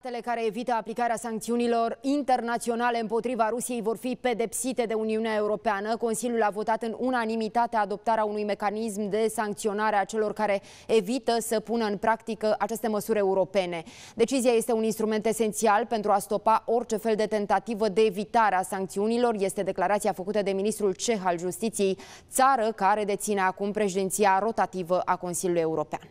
Statele care evită aplicarea sancțiunilor internaționale împotriva Rusiei vor fi pedepsite de Uniunea Europeană. Consiliul a votat în unanimitate adoptarea unui mecanism de sancționare a celor care evită să pună în practică aceste măsuri europene. Decizia este un instrument esențial pentru a stopa orice fel de tentativă de evitare a sancțiunilor, este declarația făcută de ministrul ceh al justiției, țară care deține acum președinția rotativă a Consiliului European.